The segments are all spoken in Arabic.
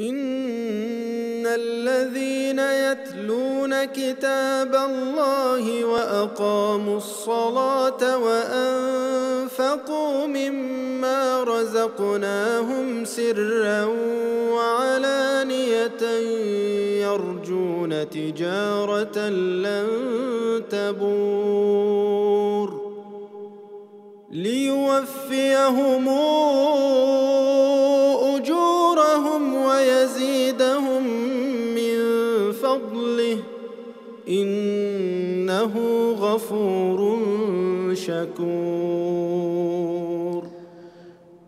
إن الذين يتلون كتاب الله وأقاموا الصلاة وأنفقوا مما رزقناهم سرا وعلانية يرجون تجارة لن تبور ليوفيهم غفور شكور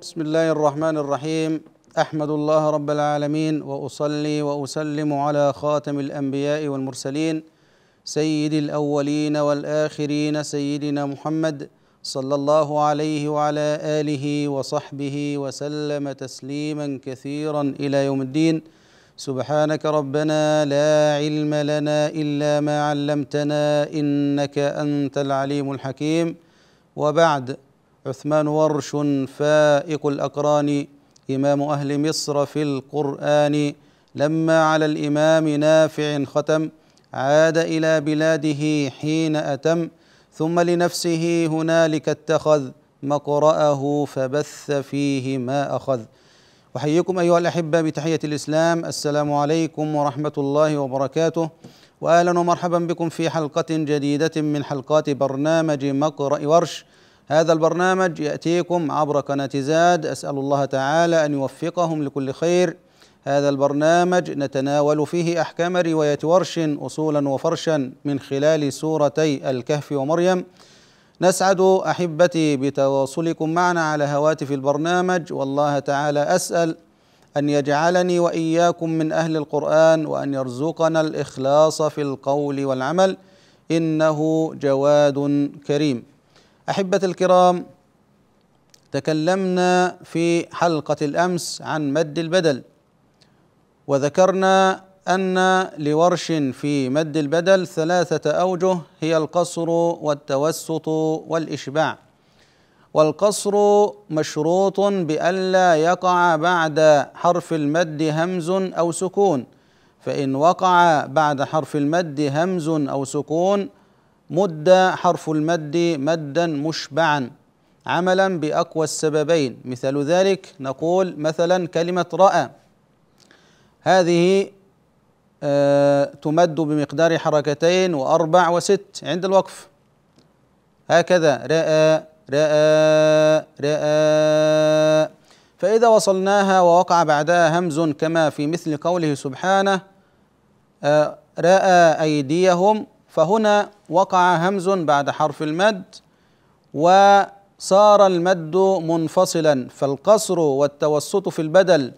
بسم الله الرحمن الرحيم احمد الله رب العالمين واصلي واسلم على خاتم الانبياء والمرسلين سيد الاولين والاخرين سيدنا محمد صلى الله عليه وعلى اله وصحبه وسلم تسليما كثيرا الى يوم الدين سبحانك ربنا لا علم لنا الا ما علمتنا انك انت العليم الحكيم وبعد عثمان ورش فائق الاقران امام اهل مصر في القران لما على الامام نافع ختم عاد الى بلاده حين اتم ثم لنفسه هنالك اتخذ مقراه فبث فيه ما اخذ أحييكم أيها الأحبة بتحية الإسلام السلام عليكم ورحمة الله وبركاته وأهلا ومرحبا بكم في حلقة جديدة من حلقات برنامج مقرأ ورش هذا البرنامج يأتيكم عبر قناة زاد أسأل الله تعالى أن يوفقهم لكل خير هذا البرنامج نتناول فيه أحكام رواية ورش أصولا وفرشا من خلال سورتي الكهف ومريم نسعد احبتي بتواصلكم معنا على هواتف البرنامج والله تعالى اسال ان يجعلني واياكم من اهل القران وان يرزقنا الاخلاص في القول والعمل انه جواد كريم احبتي الكرام تكلمنا في حلقه الامس عن مد البدل وذكرنا أن لورش في مد البدل ثلاثة أوجه هي القصر والتوسط والإشباع والقصر مشروط بألا يقع بعد حرف المد همز أو سكون فإن وقع بعد حرف المد همز أو سكون مد حرف المد مدا مشبعا عملا بأقوى السببين مثال ذلك نقول مثلا كلمة رأى هذه آه، تمد بمقدار حركتين وأربع وست عند الوقف هكذا رأى رأى رأى فإذا وصلناها ووقع بعدها همز كما في مثل قوله سبحانه آه، رأى أيديهم فهنا وقع همز بعد حرف المد وصار المد منفصلا فالقصر والتوسط في البدل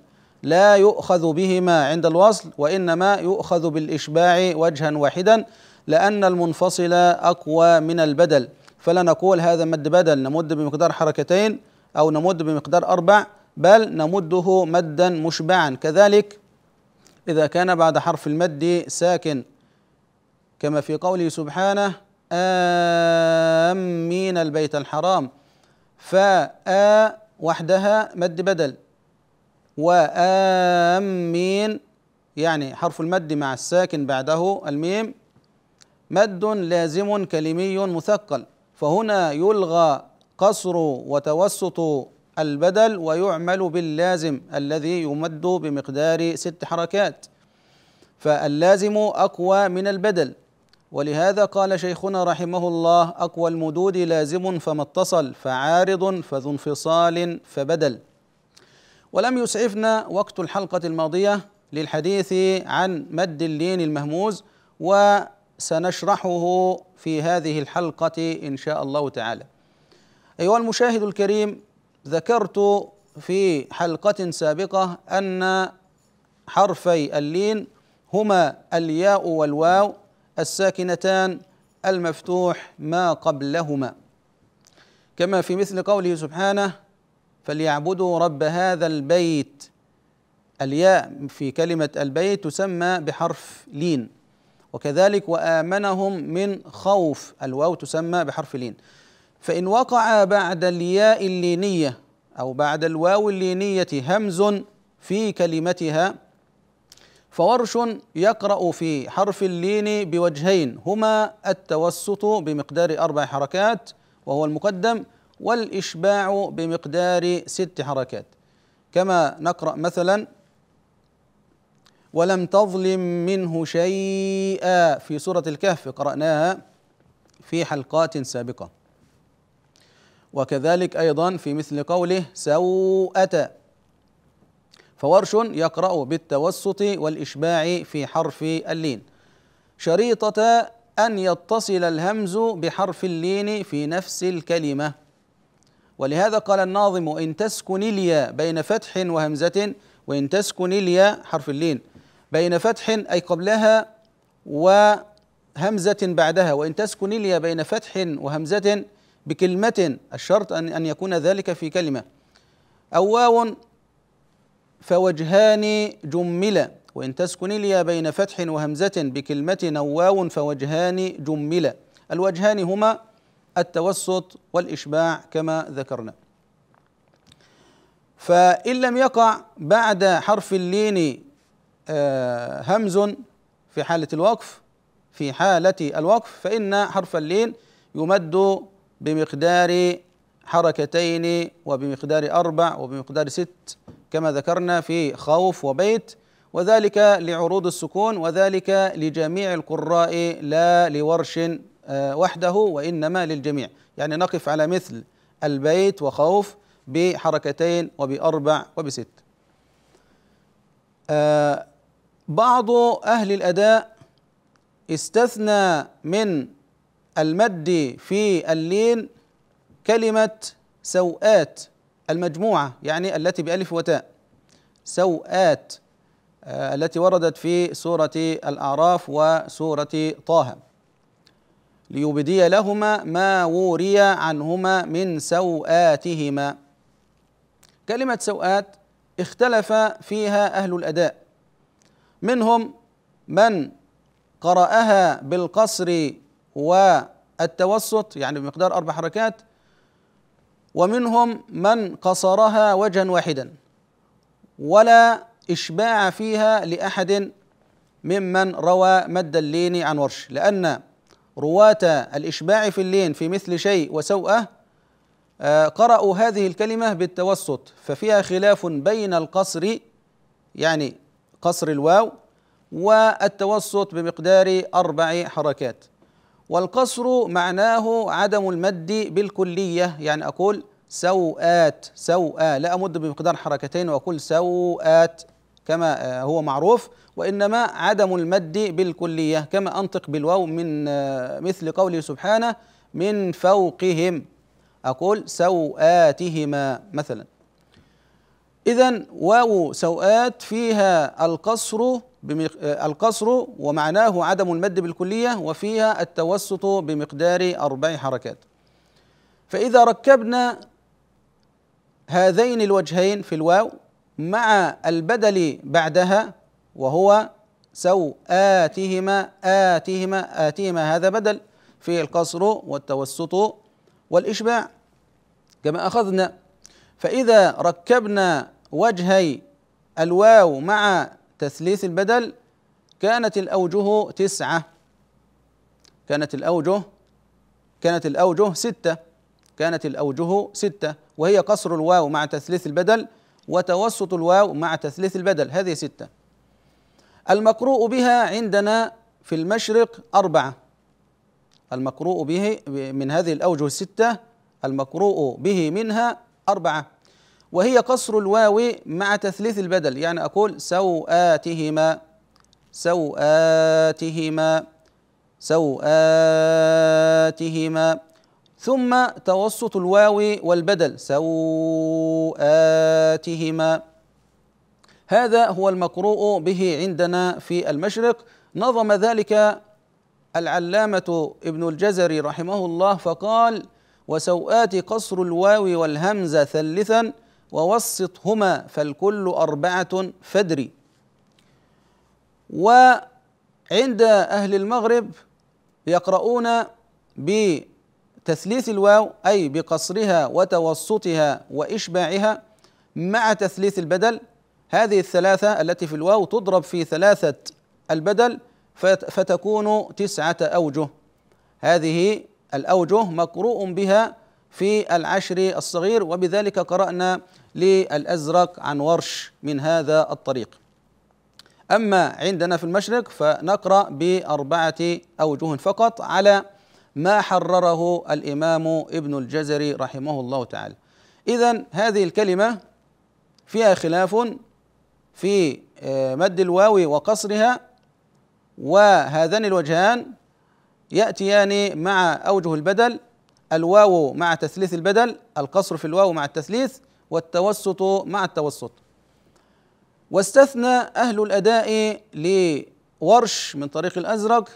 لا يؤخذ بهما عند الوصل وإنما يؤخذ بالإشباع وجها واحدا لأن المنفصل أقوى من البدل فلا نقول هذا مد بدل نمد بمقدار حركتين أو نمد بمقدار أربع بل نمده مدا مشبعا كذلك إذا كان بعد حرف المد ساكن كما في قوله سبحانه آمين البيت الحرام فآ وحدها مد بدل وآمين يعني حرف المد مع الساكن بعده الميم مد لازم كلمي مثقل فهنا يلغى قصر وتوسط البدل ويعمل باللازم الذي يمد بمقدار ست حركات فاللازم اقوى من البدل ولهذا قال شيخنا رحمه الله اقوى المدود لازم فما اتصل فعارض فذو انفصال فبدل ولم يسعفنا وقت الحلقة الماضية للحديث عن مد اللين المهموز وسنشرحه في هذه الحلقة إن شاء الله تعالى. أيها المشاهد الكريم ذكرت في حلقة سابقة أن حرفي اللين هما الياء والواو الساكنتان المفتوح ما قبلهما كما في مثل قوله سبحانه فليعبدوا رب هذا البيت الياء في كلمة البيت تسمى بحرف لين وكذلك وآمنهم من خوف الواو تسمى بحرف لين فإن وقع بعد الياء اللينية أو بعد الواو اللينية همز في كلمتها فورش يقرأ في حرف اللين بوجهين هما التوسط بمقدار أربع حركات وهو المقدم والإشباع بمقدار ست حركات كما نقرأ مثلا ولم تظلم منه شيئا في سورة الكهف قرأناها في حلقات سابقة وكذلك أيضا في مثل قوله سوءة فورش يقرأ بالتوسط والإشباع في حرف اللين شريطة أن يتصل الهمز بحرف اللين في نفس الكلمة ولهذا قال الناظم إن تسكن اليا بين فتح وهمزة وإن تسكن اليا حرف اللين بين فتح أي قبلها وهمزة بعدها وإن تسكن اليا بين فتح وهمزة بكلمة الشرط أن أن يكون ذلك في كلمة أو واو فوجهان جملة وإن تسكن اليا بين فتح وهمزة بكلمة أو واو فوجهان جملة الوجهان هما التوسط والإشباع كما ذكرنا فإن لم يقع بعد حرف اللين آه، همز في حالة الوقف في حالة الوقف فإن حرف اللين يمد بمقدار حركتين وبمقدار أربع وبمقدار ست كما ذكرنا في خوف وبيت وذلك لعروض السكون وذلك لجميع القراء لا لورش آه، وحده وإنما للجميع يعني نقف على مثل البيت وخوف بحركتين وبأربع وبست آه، بعض أهل الأداء استثنى من المد في اللين كلمة سوءات المجموعة يعني التي بألف وتاء سوءات آه، التي وردت في سورة الأعراف وسورة طه ليبدي لهما ما وري عنهما من سوآتهما كلمة سوآت اختلف فيها أهل الأداء منهم من قرأها بالقصر والتوسط يعني بمقدار أربع حركات ومنهم من قصرها وجها واحدا ولا إشباع فيها لأحد ممن روى مد اللين عن ورش لأن رواة الإشباع في اللين في مثل شيء وسوءه آه، قرأوا هذه الكلمة بالتوسط ففيها خلاف بين القصر يعني قصر الواو والتوسط بمقدار أربع حركات والقصر معناه عدم المد بالكلية يعني أقول سوءات سوءات لا أمد بمقدار حركتين وأقول سوءات كما آه، هو معروف وإنما عدم المد بالكلية كما أنطق بالواو من آه، مثل قوله سبحانه من فوقهم أقول سوآتهما مثلا إذا واو سوآت فيها القصر آه، القصر ومعناه عدم المد بالكلية وفيها التوسط بمقدار أربع حركات فإذا ركبنا هذين الوجهين في الواو مع البدل بعدها وهو سوآتهما آتهما آتهما هذا بدل في القصر والتوسط والإشباع كما أخذنا فإذا ركبنا وجهي الواو مع تثليث البدل كانت الأوجه تسعة كانت الأوجه كانت الأوجه ستة كانت الأوجه ستة وهي قصر الواو مع تثليث البدل وتوسط الواو مع تثليث البدل هذه ستة المقروء بها عندنا في المشرق أربعة المقروء به من هذه الأوجه الستة المقروء به منها أربعة وهي قصر الواو مع تثليث البدل يعني أقول سوآتهما سوآتهما سوآتهما ثم توسط الواو والبدل سوآتهما هذا هو المقروء به عندنا في المشرق نظم ذلك العلامة ابن الجزري رحمه الله فقال وسوءات قصر الواو والهمزة ثلثا ووسطهما فالكل أربعة فدري وعند أهل المغرب يقرؤون ب تثليث الواو أي بقصرها وتوسطها وإشباعها مع تثليث البدل هذه الثلاثة التي في الواو تضرب في ثلاثة البدل فتكون تسعة أوجه هذه الأوجه مقروء بها في العشر الصغير وبذلك قرأنا للأزرق عن ورش من هذا الطريق أما عندنا في المشرق فنقرأ بأربعة أوجه فقط على ما حرره الامام ابن الجزري رحمه الله تعالى اذا هذه الكلمه فيها خلاف في آه، مد الواو وقصرها وهذان الوجهان ياتيان مع اوجه البدل الواو مع تثليث البدل القصر في الواو مع التثليث والتوسط مع التوسط واستثنى أهل الأداء لورش من طريق الأزرق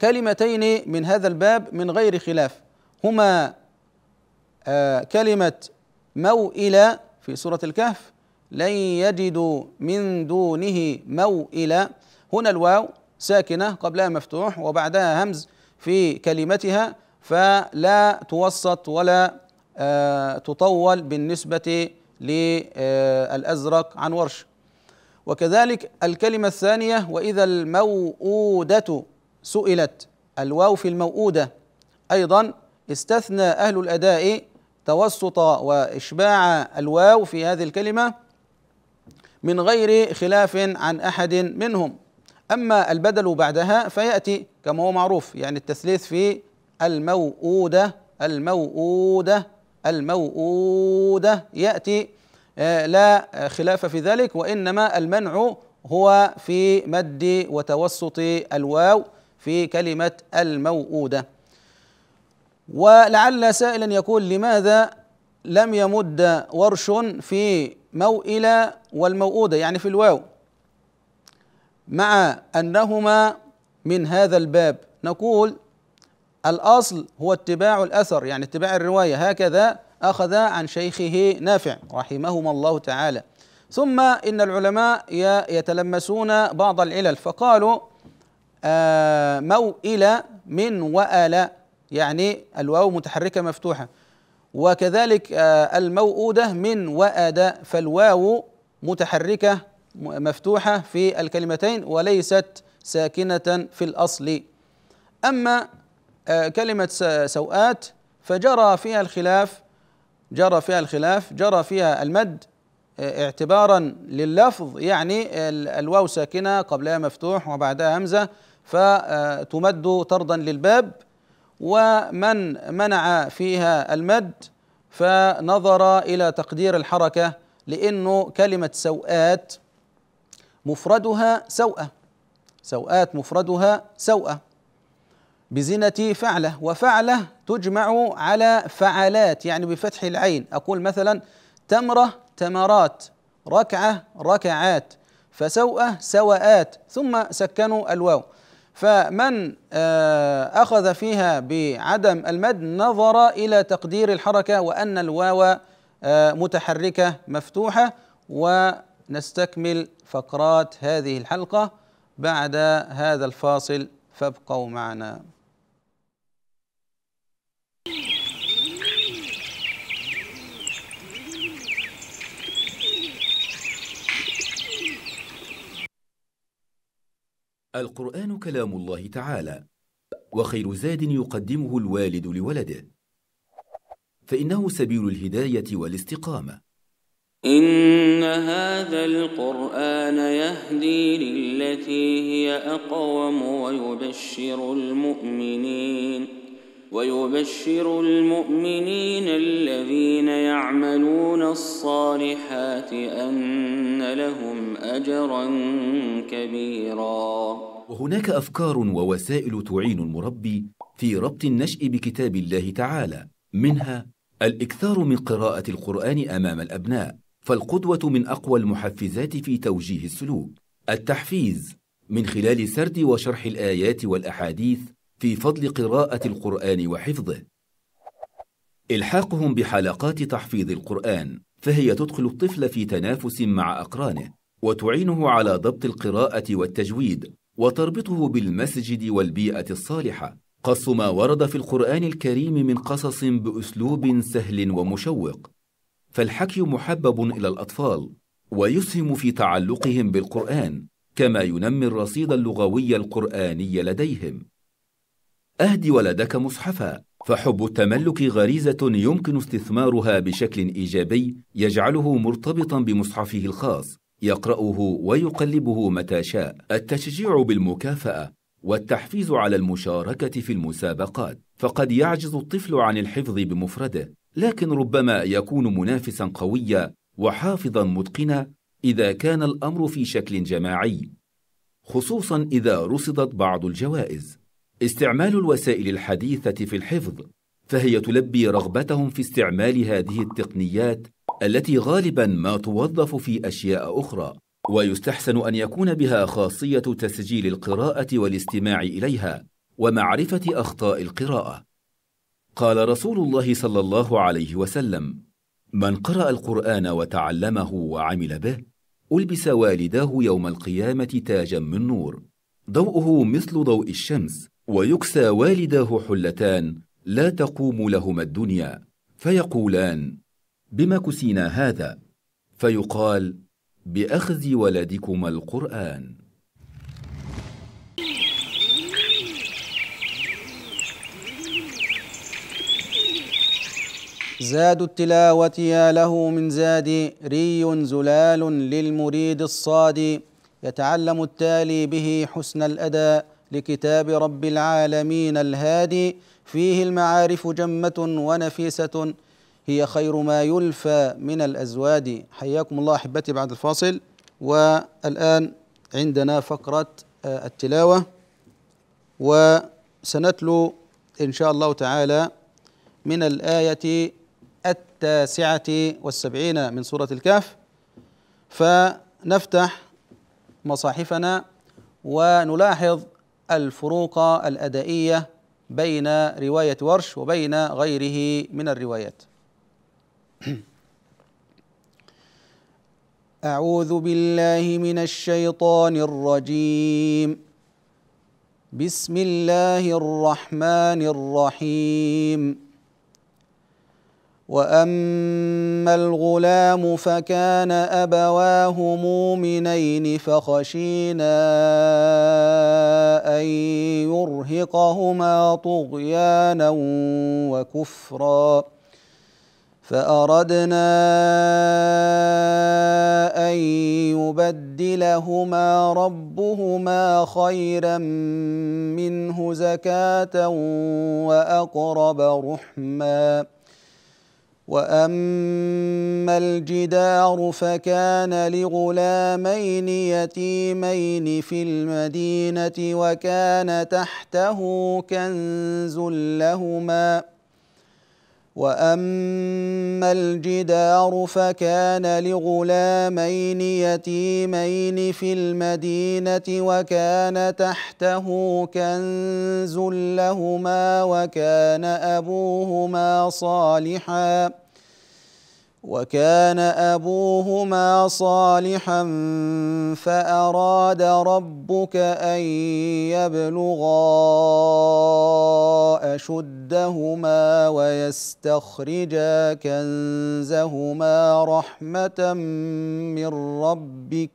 كلمتين من هذا الباب من غير خلاف هما آه، كلمة موئلة في سورة الكهف لن يجدوا من دونه موئلا هنا الواو ساكنة قبلها مفتوح وبعدها همز في كلمتها فلا توسط ولا آه، تطول بالنسبة للأزرق عن ورش وكذلك الكلمة الثانية وإذا الموءودة سئلت الواو في الموؤودة أيضا استثنى أهل الأداء توسط وإشباع الواو في هذه الكلمة من غير خلاف عن أحد منهم أما البدل بعدها فيأتي كما هو معروف يعني التثليث في الموؤودة الموؤودة الموؤودة يأتي آه، لا خلاف في ذلك وإنما المنع هو في مد وتوسط الواو في كلمة الموؤودة ولعل سائلا يقول لماذا لم يمد ورش في موئلة والموؤودة يعني في الواو مع أنهما من هذا الباب نقول الأصل هو اتباع الأثر يعني اتباع الرواية هكذا أخذ عن شيخه نافع رحمهما الله تعالى ثم إن العلماء يتلمسون بعض العلل فقالوا آه، موئل من وآل يعني الواو متحركة مفتوحة وكذلك آه، الموؤودة من وآد فالواو متحركة مفتوحة في الكلمتين وليست ساكنة في الأصل أما آه، كلمة سوآت فجرى فيها الخلاف جرى فيها الخلاف جرى فيها المد اعتبارا لللفظ يعني الواو ساكنة قبلها مفتوح وبعدها همزة فتمد طردا للباب ومن منع فيها المد فنظر الى تقدير الحركه لانه كلمه سوءات مفردها سوءه سوءات مفردها سوءه بزنة فعله وفعله تجمع على فعلات يعني بفتح العين أقول مثلا تمرة تمرات ركعة ركعات فسوءة سوءات ثم سكنوا الواو فمن آه، أخذ فيها بعدم المد نظر إلى تقدير الحركة وأن الواو آه، متحركة مفتوحة ونستكمل فقرات هذه الحلقة بعد هذا الفاصل فابقوا معنا القرآن كلام الله تعالى وخير زاد يقدمه الوالد لولده فإنه سبيل الهداية والاستقامة إن هذا القرآن يهدي للتي هي أقوم ويبشر المؤمنين ويبشر المؤمنين الذين يعملون الصالحات ان لهم اجرا كبيرا وهناك افكار ووسائل تعين المربي في ربط النشء بكتاب الله تعالى منها الاكثار من قراءه القران امام الابناء فالقدوه من اقوى المحفزات في توجيه السلوك التحفيز من خلال سرد وشرح الايات والاحاديث في فضل قراءة القرآن وحفظه. إلحاقهم بحلقات تحفيظ القرآن، فهي تدخل الطفل في تنافس مع أقرانه، وتعينه على ضبط القراءة والتجويد، وتربطه بالمسجد والبيئة الصالحة. قص ما ورد في القرآن الكريم من قصص بأسلوب سهل ومشوق، فالحكي محبب إلى الأطفال، ويسهم في تعلقهم بالقرآن، كما ينمي الرصيد اللغوي القرآني لديهم. أهد ولدك مصحفا فحب التملك غريزة يمكن استثمارها بشكل إيجابي يجعله مرتبطا بمصحفه الخاص يقرأه ويقلبه متى شاء التشجيع بالمكافأة والتحفيز على المشاركة في المسابقات فقد يعجز الطفل عن الحفظ بمفرده لكن ربما يكون منافسا قويا وحافظا متقنا إذا كان الأمر في شكل جماعي خصوصا إذا رصدت بعض الجوائز استعمال الوسائل الحديثة في الحفظ فهي تلبي رغبتهم في استعمال هذه التقنيات التي غالبا ما توظف في أشياء أخرى ويستحسن أن يكون بها خاصية تسجيل القراءة والاستماع إليها ومعرفة أخطاء القراءة قال رسول الله صلى الله عليه وسلم من قرأ القرآن وتعلمه وعمل به ألبس والداه يوم القيامة تاجا من نور ضوءه مثل ضوء الشمس ويكسى والداه حلتان لا تقوم لهما الدنيا فيقولان بما كسينا هذا فيقال باخذ ولدكما القران زاد التلاوة يا له من زاد ري زلال للمريد الصاد يتعلم التالي به حسن الأداء لكتاب رب العالمين الهادي فيه المعارف جمة ونفيسة هي خير ما يلفى من الأزواد حياكم الله أحبتي بعد الفاصل والآن عندنا فقرة آه، التلاوة وسنتلو إن شاء الله تعالى من الآية التاسعة والسبعين من سورة الكهف فنفتح مصاحفنا ونلاحظ الفروق الأدائية بين رواية ورش وبين غيره من الروايات أعوذ بالله من الشيطان الرجيم بسم الله الرحمن الرحيم واما الغلام فكان ابواه مؤمنين فخشينا ان يرهقهما طغيانا وكفرا فاردنا ان يبدلهما ربهما خيرا منه زكاه واقرب رحما واما الجدار فكان لغلامين يتيمين في المدينه وكان تحته كنز لهما واما الجدار فكان لغلامين يتيمين في المدينه وكان تحته كنز لهما وكان ابوهما صالحا وكان ابوهما صالحا فاراد ربك ان يبلغا اشدهما ويستخرجا كنزهما رحمه من ربك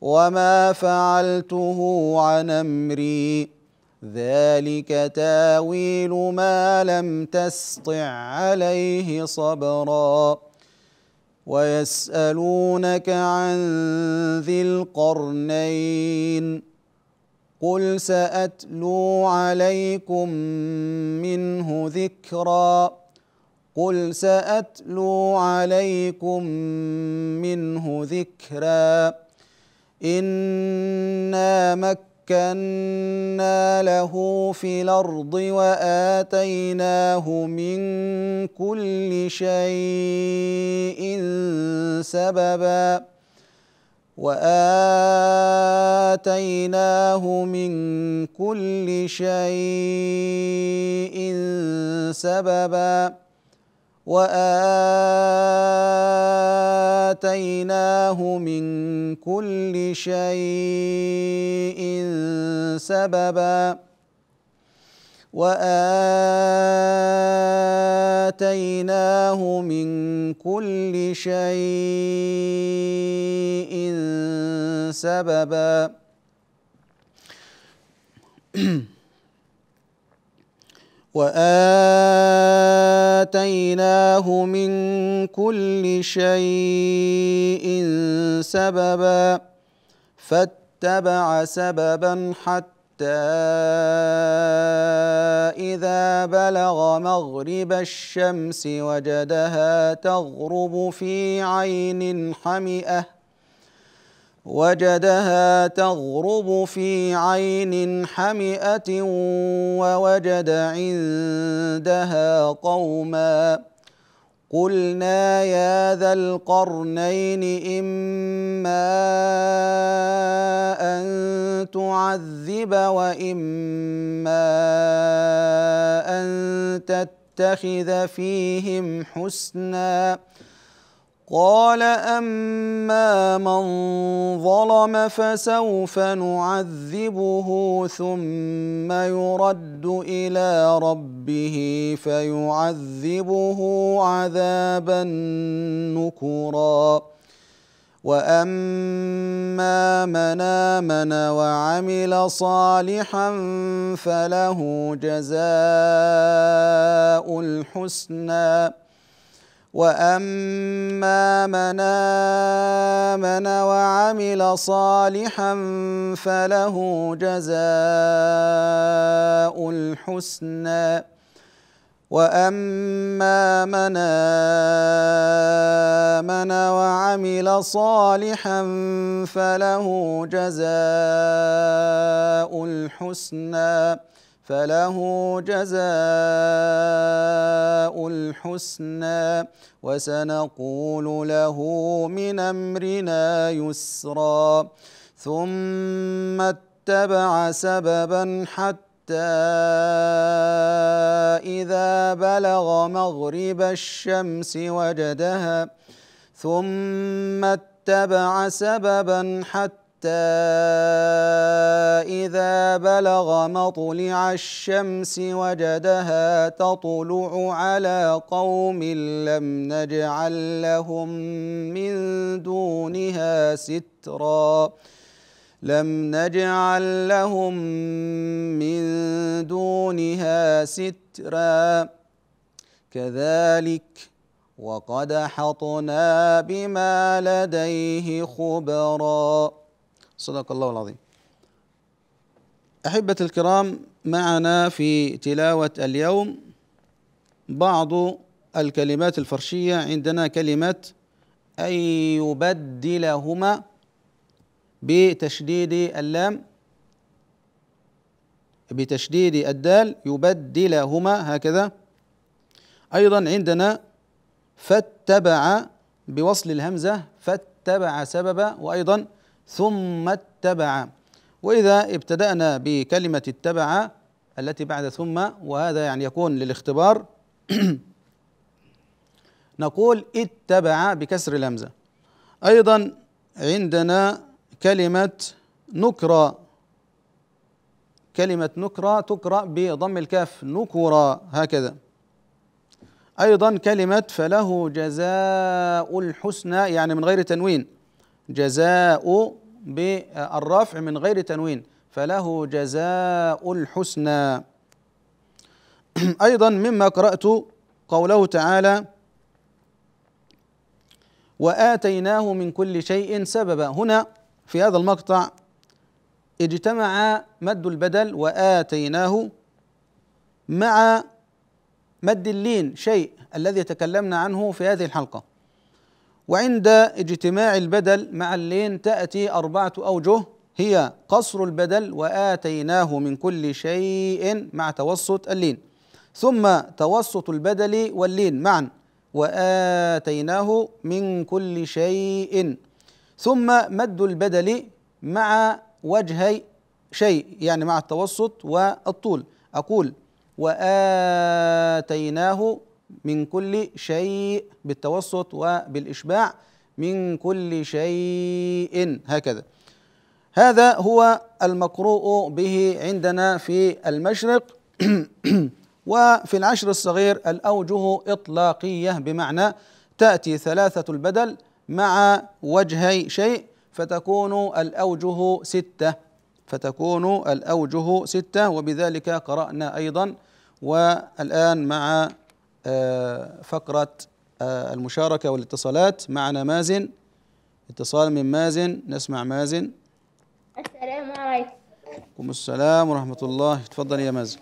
وما فعلته عن امري ذلك تاويل ما لم تسطع عليه صبرا ويسالونك عن ذي القرنين قل ساتلو عليكم منه ذكرا قل ساتلو عليكم منه ذكرا انا مك مكنا له في الارض واتيناه من كل شيء سببا واتيناه من كل شيء سببا واتيناه من كل شيء سببا واتيناه من كل شيء سببا واتيناه من كل شيء سببا فاتبع سببا حتى اذا بلغ مغرب الشمس وجدها تغرب في عين حمئه وجدها تغرب في عين حمئه ووجد عندها قوما قلنا يا ذا القرنين اما ان تعذب واما ان تتخذ فيهم حسنا قال اما من ظلم فسوف نعذبه ثم يرد الى ربه فيعذبه عذابا نكرا واما من امن وعمل صالحا فله جزاء الحسنى واما من امن وعمل صالحا فله جزاء الحسنى واما من امن وعمل صالحا فله جزاء الحسنى فله جزاء الحسنى وسنقول له من امرنا يسرا ثم اتبع سببا حتى إذا بلغ مغرب الشمس وجدها ثم اتبع سببا حتى حتى إذا بلغ مطلع الشمس وجدها تطلع على قوم لم نجعل لهم من دونها سترا لم نجعل لهم من دونها سترا كذلك وقد حطنا بما لديه خبرا صدق الله العظيم أحبة الكرام معنا في تلاوة اليوم بعض الكلمات الفرشية عندنا كلمة أن يبدلهما بتشديد اللام بتشديد الدال يبدلهما هكذا أيضا عندنا فاتبع بوصل الهمزة فاتبع سببا وأيضا ثم اتبع واذا ابتدانا بكلمه اتبع التي بعد ثم وهذا يعني يكون للاختبار نقول اتبع بكسر الهمزه ايضا عندنا كلمه نكرى كلمه نكرى تقرا بضم الكاف نكرى هكذا ايضا كلمه فله جزاء الحسنى يعني من غير تنوين جزاء بالرفع من غير تنوين فله جزاء الحسنى أيضا مما قرأت قوله تعالى وآتيناه من كل شيء سببا هنا في هذا المقطع اجتمع مد البدل وآتيناه مع مد اللين شيء الذي تكلمنا عنه في هذه الحلقة وعند اجتماع البدل مع اللين تأتي أربعة أوجه هي قصر البدل وآتيناه من كل شيء مع توسط اللين ثم توسط البدل واللين معا وآتيناه من كل شيء ثم مد البدل مع وجهي شيء يعني مع التوسط والطول أقول وآتيناه من كل شيء بالتوسط وبالإشباع من كل شيء هكذا هذا هو المقروء به عندنا في المشرق وفي العشر الصغير الأوجه إطلاقية بمعنى تأتي ثلاثة البدل مع وجهي شيء فتكون الأوجه ستة فتكون الأوجه ستة وبذلك قرأنا أيضا والآن مع آه، فقرة آه، المشاركة والاتصالات معنا مازن اتصال من مازن نسمع مازن السلام عليكم وعليكم السلام ورحمة الله تفضل يا مازن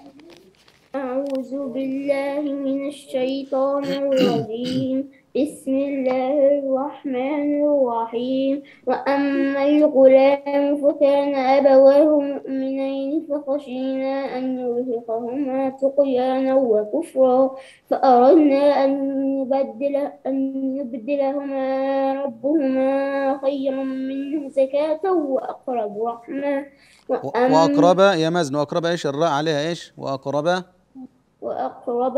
أعوذ بالله من الشيطان الرجيم بسم الله الرحمن الرحيم وأما الغلام فكان أبواه مؤمنين فخشينا أن يرهقهما طغيانا وكفرا فأردنا أن نبدل أن يبدلهما ربهما خيرا منه زكاة وأقرب رحمة وأقرب يا مازن وأقرب إيش الراء عليها إيش وأقرب وأقرب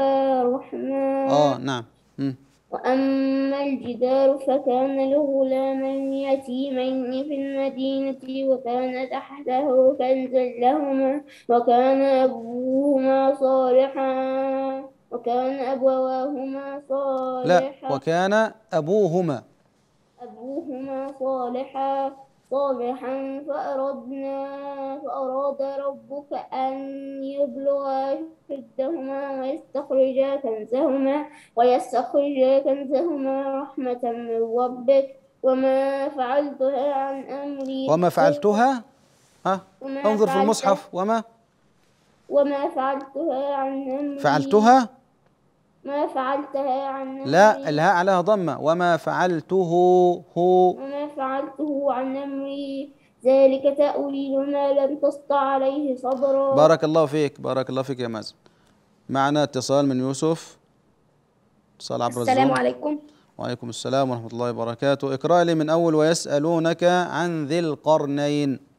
رحمة آه نعم م. وأما الجدار فكان لغلامين يتيمين في المدينة وكان تحته كنزا لهما وكان أبوهما صالحا وكان أبواهما صالحا لا وكان أبوهما أبوهما صالحا صالحا فأردنا فأراد ربك أن يبلغا شدهما ويستخرجا كنزهما ويستخرجا كنزهما رحمة من ربك وما فعلتها عن أمري وما فعلتها ها انظر في المصحف وما وما فعلتها عن أمري فعلتها ما فعلتها عن أمري لا الهاء عليها ضمة وما فعلته هو وما فعلته عن أمري ذلك تأويل ما لم تسطع عليه صبرا بارك الله فيك بارك الله فيك يا مازن معنا اتصال من يوسف اتصال عبر السلام الزوم. عليكم وعليكم السلام ورحمة الله وبركاته اقرأ لي من أول ويسألونك عن ذي القرنين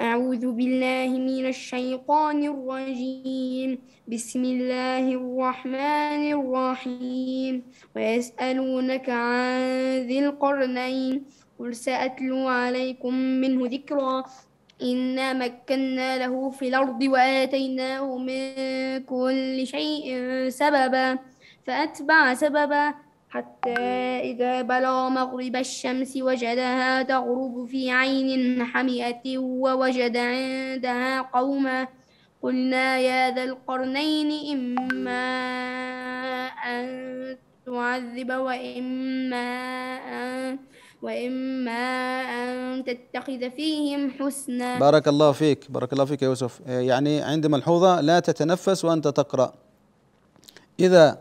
أعوذ بالله من الشيطان الرجيم بسم الله الرحمن الرحيم ويسألونك عن ذي القرنين قل سأتلو عليكم منه ذكرا إنا مكنا له في الأرض وآتيناه من كل شيء سببا فأتبع سببا حتى إذا بلغ مغرب الشمس وجدها تغرب في عين حمئة ووجد عندها قوما قلنا يا ذا القرنين إما أن تعذب وإما أن وإما أن تتخذ فيهم حسنا بارك الله فيك بارك الله فيك يا يوسف آه، يعني عند ملحوظة لا تتنفس وأنت تقرأ إذا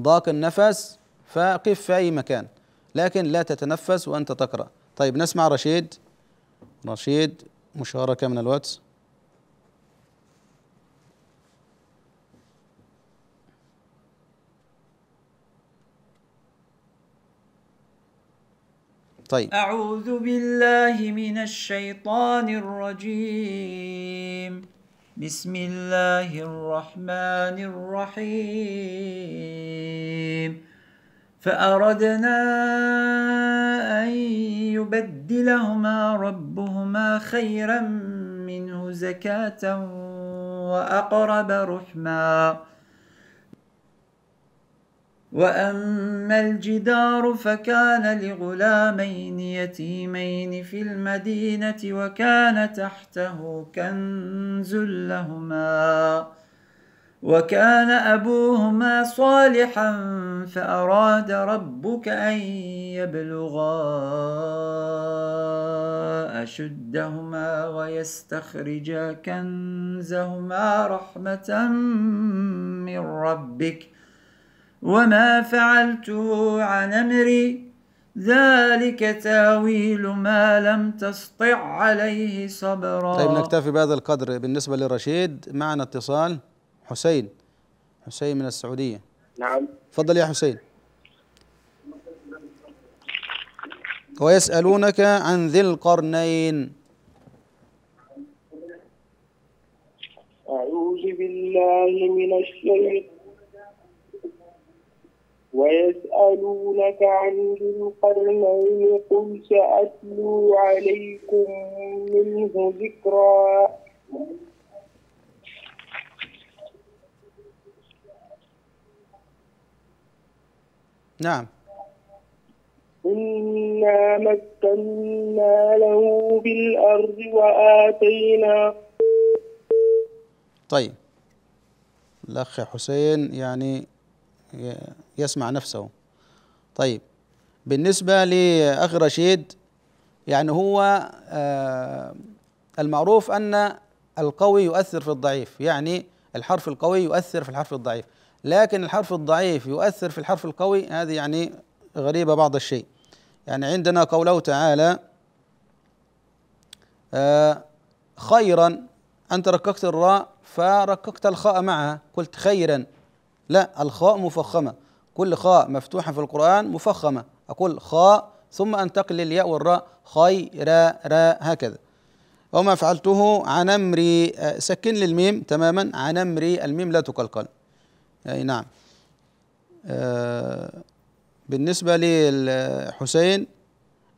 ضاق النفس فقف في أي مكان لكن لا تتنفس وأنت تقرأ طيب نسمع رشيد رشيد مشاركة من الواتس طيب أعوذ بالله من الشيطان الرجيم بسم الله الرحمن الرحيم فأردنا أن يبدلهما ربهما خيرا منه زكاة وأقرب رحما وأما الجدار فكان لغلامين يتيمين في المدينة وكان تحته كنز لهما وكان أبوهما صالحا فأراد ربك أن يبلغا أشدهما ويستخرجا كنزهما رحمة من ربك وما فعلته عن أمري ذلك تاويل ما لم تسطع عليه صبرا طيب نكتفي بهذا القدر بالنسبة لرشيد معنا اتصال حسين حسين من السعودية نعم تفضل يا حسين ويسألونك عن ذي القرنين أعوذ بالله من الشيطان ويسألونك عن ذي القرنين قل سأتلو عليكم منه ذكرا نعم إنا مكنا له بالأرض وآتينا طيب الأخ حسين يعني يسمع نفسه طيب بالنسبة لأخ رشيد يعني هو آه، المعروف أن القوي يؤثر في الضعيف يعني الحرف القوي يؤثر في الحرف الضعيف لكن الحرف الضعيف يؤثر في الحرف القوي هذه يعني غريبة بعض الشيء يعني عندنا قوله تعالى آه خيرا أنت رككت الراء فرككت الخاء معها قلت خيرا لا الخاء مفخمة كل خاء مفتوحة في القرآن مفخمة أقول خاء ثم أنتقل للياء والراء خيرا را هكذا وما فعلته عن أمري آه، سكن للميم تماما عن أمري الميم لا تقلقل أي نعم آه بالنسبة للحسين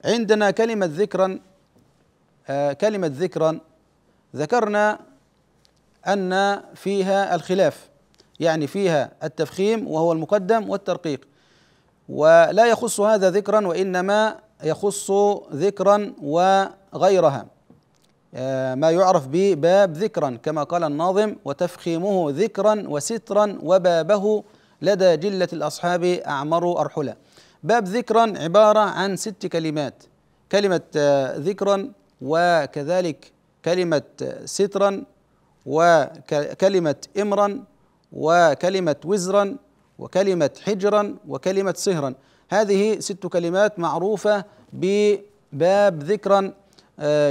عندنا كلمة ذكرا آه كلمة ذكرا ذكرنا أن فيها الخلاف يعني فيها التفخيم وهو المقدم والترقيق ولا يخص هذا ذكرا وإنما يخص ذكرا وغيرها آه، ما يعرف بباب ذكرا كما قال الناظم وتفخيمه ذكرا وسترا وبابه لدى جلة الأصحاب أعمر أرحلا باب ذكرا عبارة عن ست كلمات كلمة آه، ذكرا وكذلك كلمة آه، سترا وكلمة إمرا وكلمة وزرا وكلمة حجرا وكلمة صهرا هذه ست كلمات معروفة بباب ذكرا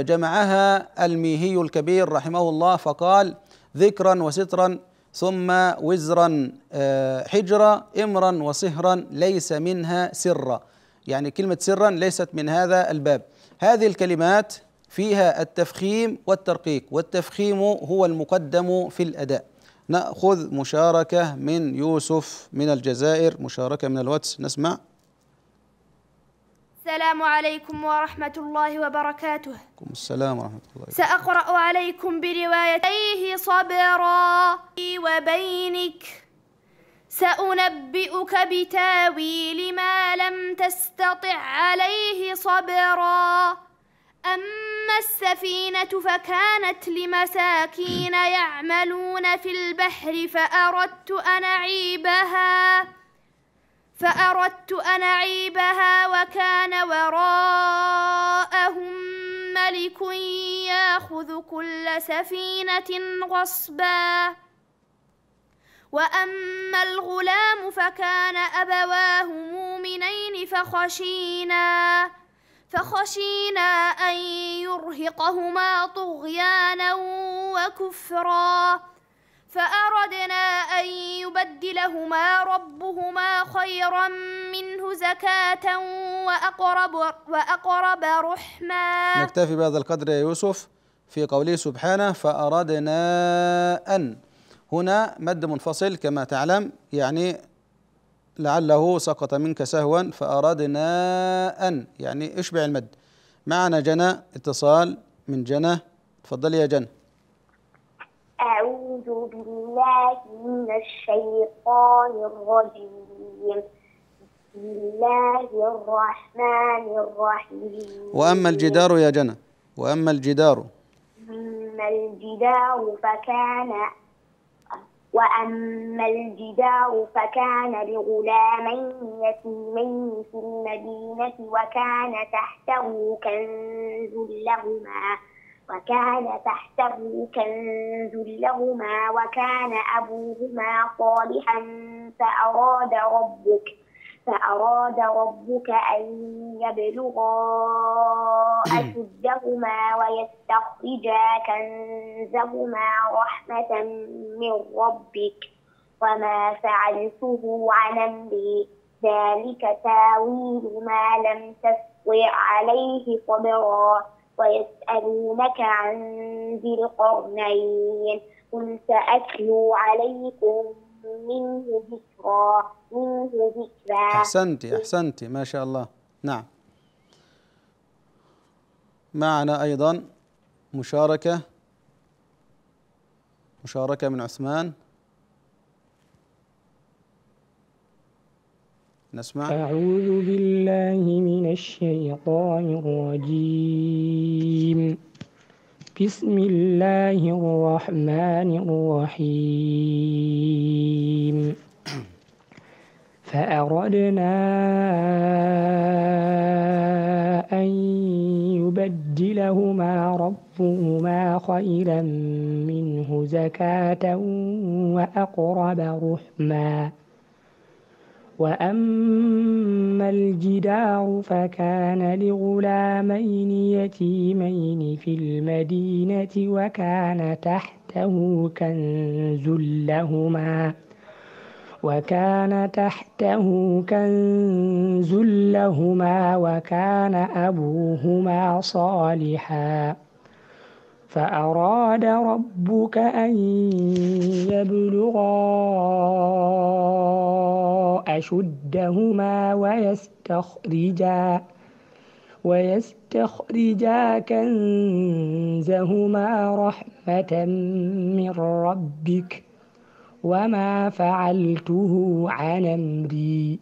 جمعها الميهي الكبير رحمه الله فقال ذكرا وسترا ثم وزرا آه، حجرا امرا وصهرا ليس منها سرا يعني كلمه سرا ليست من هذا الباب هذه الكلمات فيها التفخيم والترقيق والتفخيم هو المقدم في الاداء ناخذ مشاركه من يوسف من الجزائر مشاركه من الواتس نسمع السلام عليكم ورحمة الله وبركاته وعليكم السلام ورحمة الله وبركاته. سأقرأ عليكم بروايتيه صبرا وبينك سأنبئك بتاويل ما لم تستطع عليه صبرا أما السفينة فكانت لمساكين يعملون في البحر فأردت أن أعيبها فأردت أن أعيبها وكان وراءهم ملك ياخذ كل سفينة غصبا وأما الغلام فكان أبواه مؤمنين فخشينا فخشينا أن يرهقهما طغيانا وكفراً فأردنا أن يبدلهما ربهما خيرا منه زكاة وأقرب, وأقرب رحما نكتفي بهذا القدر يا يوسف في قوله سبحانه فأردنا أن هنا مد منفصل كما تعلم يعني لعله سقط منك سهوا فأردنا أن يعني اشبع المد معنا جنى اتصال من جنى تفضلي يا جنى أعوذ بالله من الشيطان الرجيم بسم الله الرحمن الرحيم وأما الجدار يا جنى وأما الجدار أما الجدار فكان وأما الجدار فكان لغلامين يتيمين في المدينة وكان تحته كنز لهما وكان تحته كنز لهما وكان أبوهما صالحا فأراد ربك فأراد ربك أن يبلغا أشدهما ويستخرجا كنزهما رحمة من ربك وما فعلته عن أمري ذلك تاويل ما لم تستطع عليه صبرا ويسألونك عن ذي القرنين قل سأتلو عليكم منه ذكرى منه ذكرى أحسنتي أحسنتي ما شاء الله نعم معنا أيضا مشاركة مشاركة من عثمان نسمع أعوذ بالله من الشيطان الرجيم بسم الله الرحمن الرحيم فأردنا أن يبدلهما ربهما خيرا منه زكاة وأقرب رحمًا وأما الجدار فكان لغلامين يتيمين في المدينة وكان تحته كنز لهما وكان تحته كنز لهما وكان أبوهما صالحاً فأراد ربك أن يبلغا أشدهما ويستخرجا ويستخرجا كنزهما رحمة من ربك وما فعلته عن أمري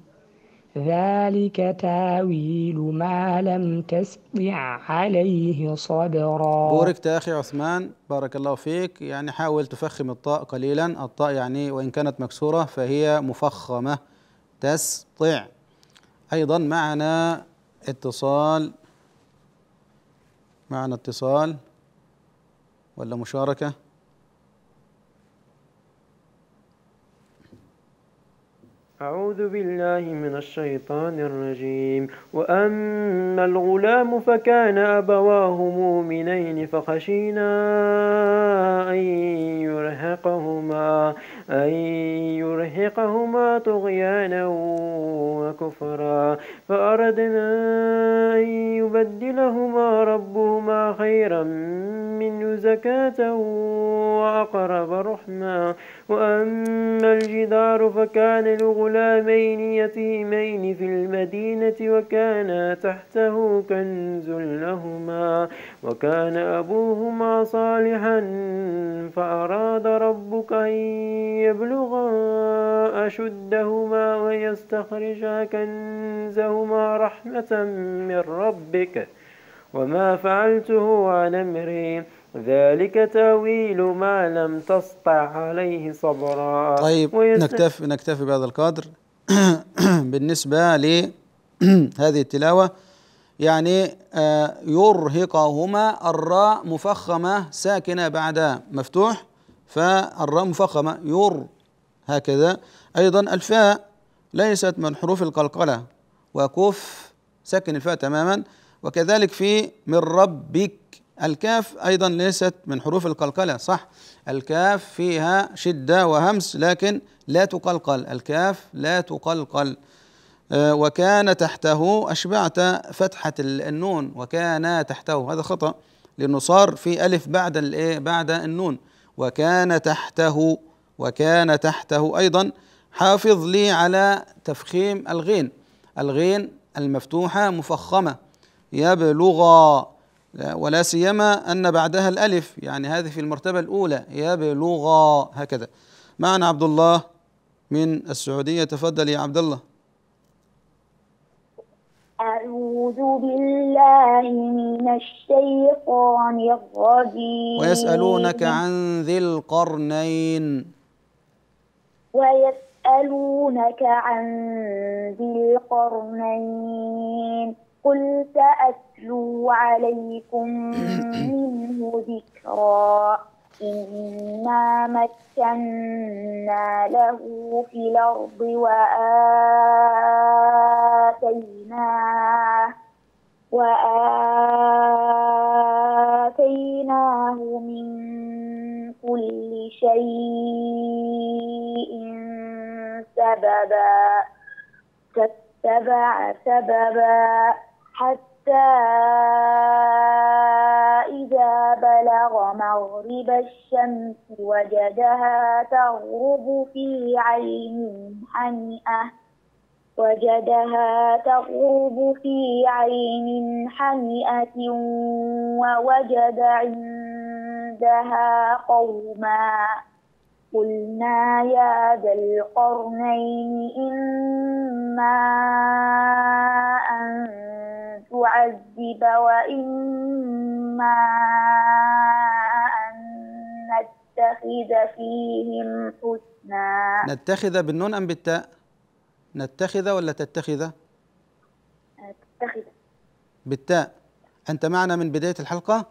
ذلك تاويل ما لم تسمع عليه صبرا بوركت يا أخي عثمان بارك الله فيك يعني حاول تفخم الطاء قليلا الطاء يعني وإن كانت مكسورة فهي مفخمة تسطع أيضا معنا اتصال معنا اتصال ولا مشاركة أعوذ بالله من الشيطان الرجيم وأما الغلام فكان أبواه مؤمنين فخشينا أن يرهقهما أن يرهقهما طغيانا وكفرا فأردنا أن يبدلهما ربهما خيرا منه زكاة وأقرب رحما وأما الجدار فكان لغلام يتيمين في المدينة وكانا تحته كنز لهما وكان أبوهما صالحا فأراد ربك أن يبلغا أشدهما ويستخرجا كنزهما رحمة من ربك وما فعلته عن أمري ذلك تأويل ما لم تسطع عليه صبرا طيب نكتفي نكتفي بهذا القدر بالنسبة لهذه التلاوة يعني آه، يرهقهما الراء مفخمة ساكنة بعد مفتوح فالراء مفخمة ير هكذا أيضا الفاء ليست من حروف القلقلة وكف سكن الفاء تماما وكذلك في من ربك الكاف أيضا ليست من حروف القلقلة صح الكاف فيها شدة وهمس لكن لا تقلقل الكاف لا تقلقل آه، وكان تحته أشبعت فتحة النون وكان تحته هذا خطأ لأنه صار في ألف بعد الإيه بعد النون وكان تحته وكان تحته أيضا حافظ لي على تفخيم الغين الغين المفتوحة مفخمة يبلغ ولا سيما أن بعدها الألف يعني هذه في المرتبة الأولى يبلغا هكذا معنا عبد الله من السعودية تفضل يا عبد الله أعوذ بالله من الشيطان الرجيم ويسألونك عن ذي القرنين ويسألونك عن ذي القرنين قل سأسأل نتلو عليكم منه ذكرا إنا مكنا له في الأرض وآتيناه وآتيناه من كل شيء سببا فاتبع سببا حتى إذا بلغ مغرب الشمس وجدها تغرب في عين حمئة وجدها تغرب في عين حمئة ووجد عندها قوما قلنا يا ذا القرنين إما أن تعذب وإما أن نتخذ فيهم حسنا نتخذ بالنون أم بالتاء؟ نتخذ ولا تتخذ؟ نتخذ بالتاء أنت معنا من بداية الحلقة؟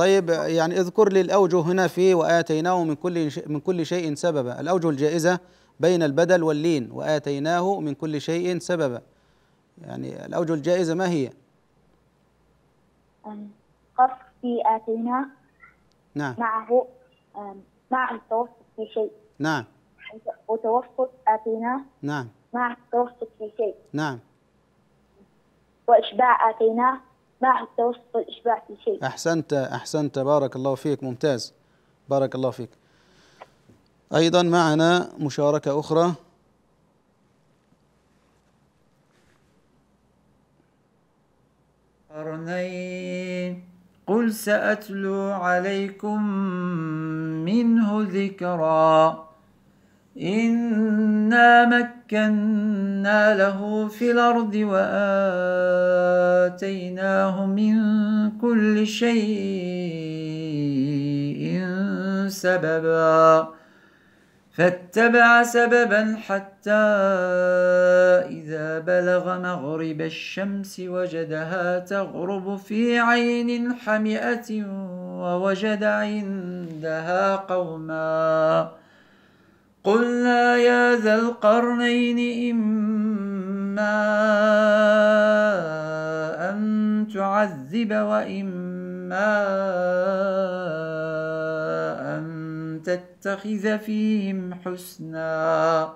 طيب يعني اذكر لي الاوجه هنا في واتيناه من كل من كل شيء سببا الاوجه الجائزه بين البدل واللين واتيناه من كل شيء سببا يعني الاوجه الجائزه ما هي؟ قص في اتيناه نعم معه مع التوسط في شيء نعم وتوسط اتيناه نعم مع التوسط في شيء نعم واشباع اتيناه مع التوسط الإشباع في شيء أحسنت أحسنت بارك الله فيك ممتاز بارك الله فيك أيضا معنا مشاركة أخرى قرنين قل سأتلو عليكم منه ذكرا إنا مك مكنا له في الأرض وآتيناه من كل شيء سببا فاتبع سببا حتى إذا بلغ مغرب الشمس وجدها تغرب في عين حمئة ووجد عندها قوماً قلنا يا ذا القرنين إما أن تعذب وإما أن تتخذ فيهم حسناً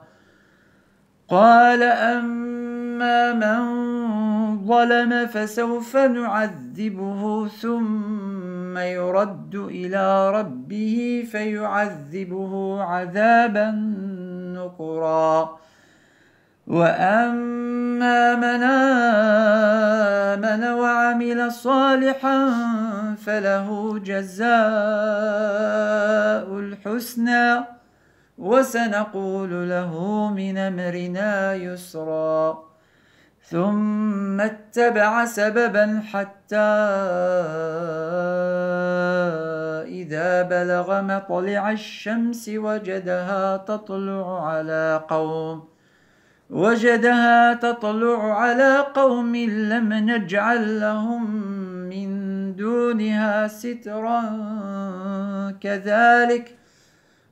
قال أما من ظلم فسوف نعذبه ثم يرد إلى ربه فيعذبه عذابا نقرا وأما من آمن وعمل صالحا فله جزاء الحسنى وسنقول له من امرنا يسرا ثم اتبع سببا حتى اذا بلغ مطلع الشمس وجدها تطلع على قوم وجدها تطلع على قوم لم نجعل لهم من دونها سترا كذلك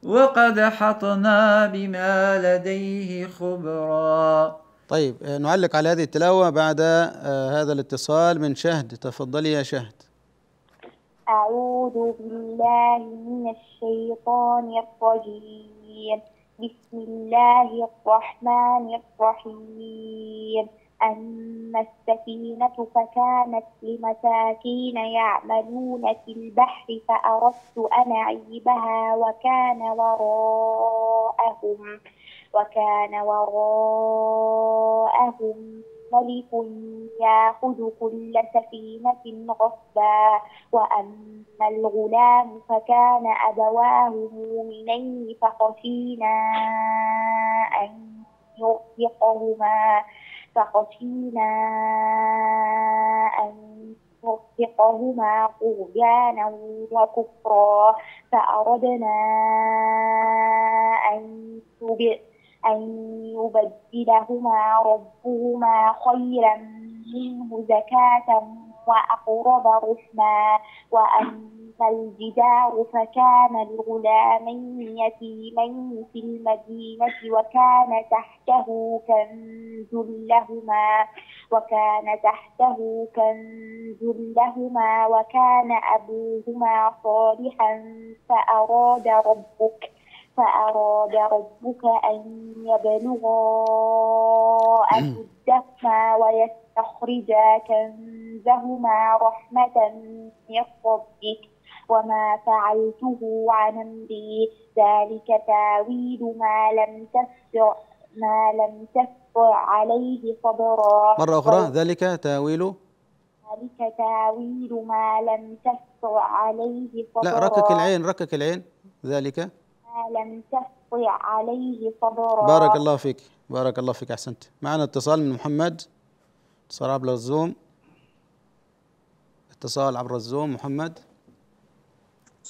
وقد حطنا بما لديه خبرا طيب آه، نعلق على هذه التلاوة بعد آه، هذا الاتصال من شهد تفضلي يا شهد أعوذ بالله من الشيطان الرجيم بسم الله الرحمن الرحيم أما السفينة فكانت لمساكين يعملون في البحر فأردت أن أعيبها وكان وراءهم وكان وراءهم ملك ياخذ كل سفينة غصبا وأما الغلام فكان أبواه مؤمنين فخشينا أن يرهقهما فخشينا أن نصدقهما طغيانا وكفرا فأردنا أن أن يبدلهما ربهما خيرا منه زكاة وأقرب رحما وأن الجدار فكان الغلامين يتيمين في المدينة وكان تحته كنز لهما وكان تحته كنز لهما وكان أبوهما صالحا فأراد ربك فأراد ربك أن يبلغا أشدهما ويستخرجا كنزهما رحمة من ربك وما فعلته عن أمري ذلك تاويل ما لم تستطع ما لم تستطع عليه صبرا مرة أخرى ذلك تاويل ذلك تاويل ما لم تستطع عليه صبرا لا ركك العين ركك العين ذلك ما لم تستطع عليه صبرا بارك الله فيك بارك الله فيك أحسنت معنا اتصال من محمد اتصال عبر الزوم اتصال عبر الزوم محمد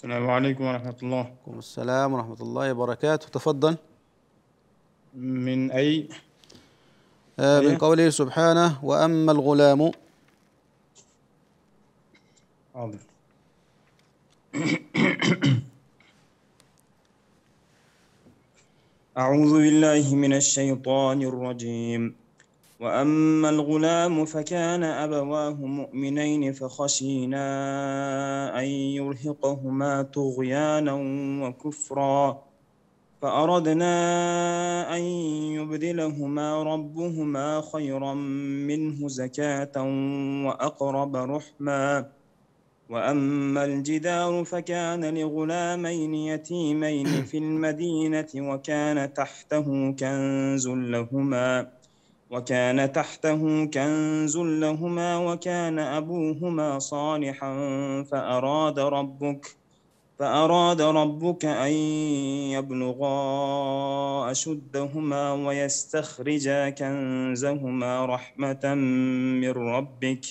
السلام عليكم ورحمة الله وعليكم السلام ورحمة الله وبركاته تفضل من أي آه من آية؟ قوله سبحانه وأما الغلام حاضر أعوذ بالله من الشيطان الرجيم وأما الغلام فكان أبواه مؤمنين فخشينا أن يرهقهما طغيانا وكفرا فأردنا أن يبدلهما ربهما خيرا منه زكاة وأقرب رحما وأما الجدار فكان لغلامين يتيمين في المدينة وكان تحته كنز لهما وكان تحته كنز لهما وكان أبوهما صالحا فأراد ربك فأراد ربك أن يبلغا أشدهما ويستخرجا كنزهما رحمة من ربك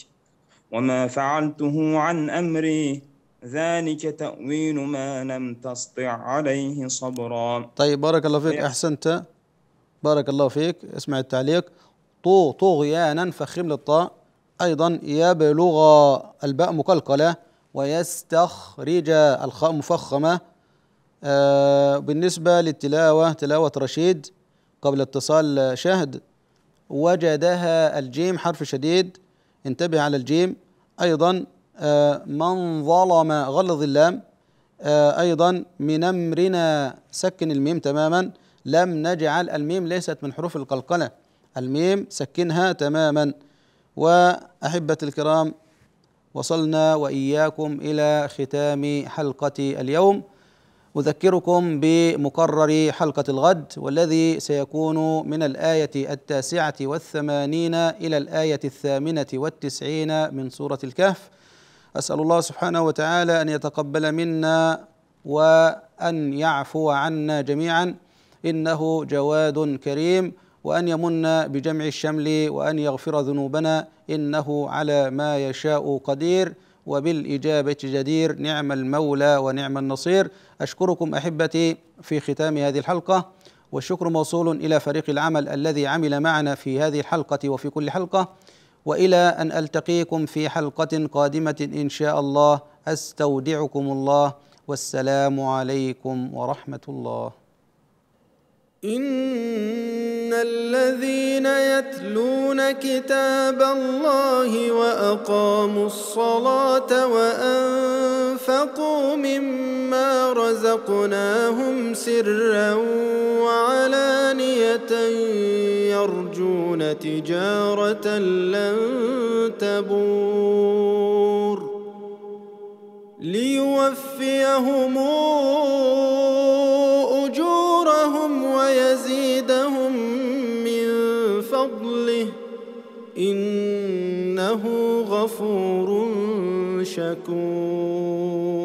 وما فعلته عن أمري ذلك تأويل ما لم تسطع عليه صبرا طيب بارك الله فيك أحسنت بارك الله فيك اسمع التعليق طو طغيانا فخم للطاء أيضا يبلغ الباء مقلقلة ويستخرج الخاء مفخمة آه بالنسبة للتلاوة تلاوة رشيد قبل اتصال شهد وجدها الجيم حرف شديد انتبه على الجيم أيضا آه من ظلم غلظ اللام آه أيضا من أمرنا سكن الميم تماما لم نجعل الميم ليست من حروف القلقلة الميم سكنها تماما وأحبة الكرام وصلنا وإياكم إلى ختام حلقة اليوم أذكركم بمقرر حلقة الغد والذي سيكون من الآية التاسعة والثمانين إلى الآية الثامنة والتسعين من سورة الكهف أسأل الله سبحانه وتعالى أن يتقبل منا وأن يعفو عنا جميعا إنه جواد كريم وأن يمن بجمع الشمل وأن يغفر ذنوبنا إنه على ما يشاء قدير وبالإجابة جدير نعم المولى ونعم النصير أشكركم أحبتي في ختام هذه الحلقة والشكر موصول إلى فريق العمل الذي عمل معنا في هذه الحلقة وفي كل حلقة وإلى أن ألتقيكم في حلقة قادمة إن شاء الله أستودعكم الله والسلام عليكم ورحمة الله إن الذين يتلون كتاب الله وأقاموا الصلاة وأنفقوا مما رزقناهم سرا وعلانية يرجون تجارة لن تبور ليوفيهم إنه غفور شكور